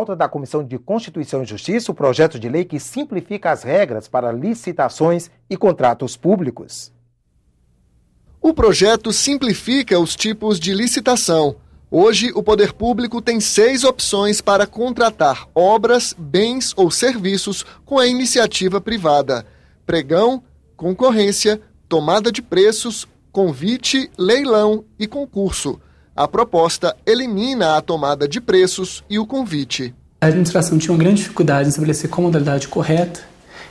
Falta da Comissão de Constituição e Justiça o projeto de lei que simplifica as regras para licitações e contratos públicos. O projeto simplifica os tipos de licitação. Hoje, o poder público tem seis opções para contratar obras, bens ou serviços com a iniciativa privada: pregão, concorrência, tomada de preços, convite, leilão e concurso. A proposta elimina a tomada de preços e o convite. A administração tinha uma grande dificuldade em estabelecer qual modalidade correta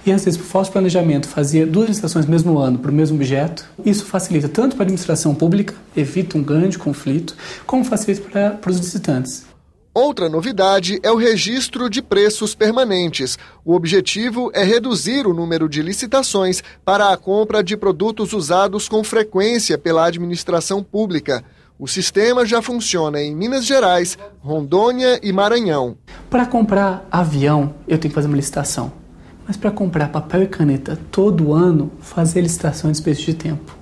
e, às vezes, por falso planejamento, fazia duas licitações no mesmo ano para o mesmo objeto. Isso facilita tanto para a administração pública, evita um grande conflito, como facilita para, para os licitantes. Outra novidade é o registro de preços permanentes. O objetivo é reduzir o número de licitações para a compra de produtos usados com frequência pela administração pública. O sistema já funciona em Minas Gerais, Rondônia e Maranhão. Para comprar avião, eu tenho que fazer uma licitação. Mas para comprar papel e caneta todo ano, fazer licitação é desperdício de tempo.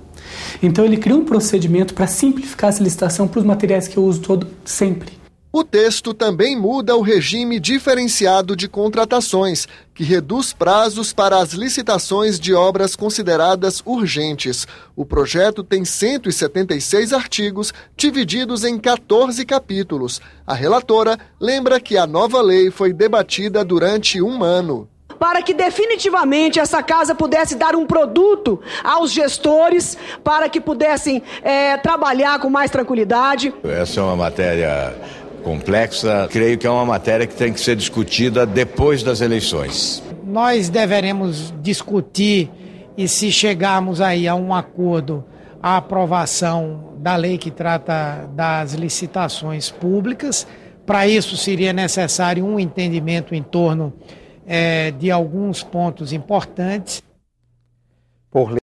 Então ele cria um procedimento para simplificar essa licitação para os materiais que eu uso todo sempre. O texto também muda o regime diferenciado de contratações, que reduz prazos para as licitações de obras consideradas urgentes. O projeto tem 176 artigos, divididos em 14 capítulos. A relatora lembra que a nova lei foi debatida durante um ano para que definitivamente essa casa pudesse dar um produto aos gestores, para que pudessem é, trabalhar com mais tranquilidade. Essa é uma matéria complexa. Creio que é uma matéria que tem que ser discutida depois das eleições. Nós deveremos discutir e se chegarmos aí a um acordo, a aprovação da lei que trata das licitações públicas. Para isso seria necessário um entendimento em torno é, de alguns pontos importantes. Por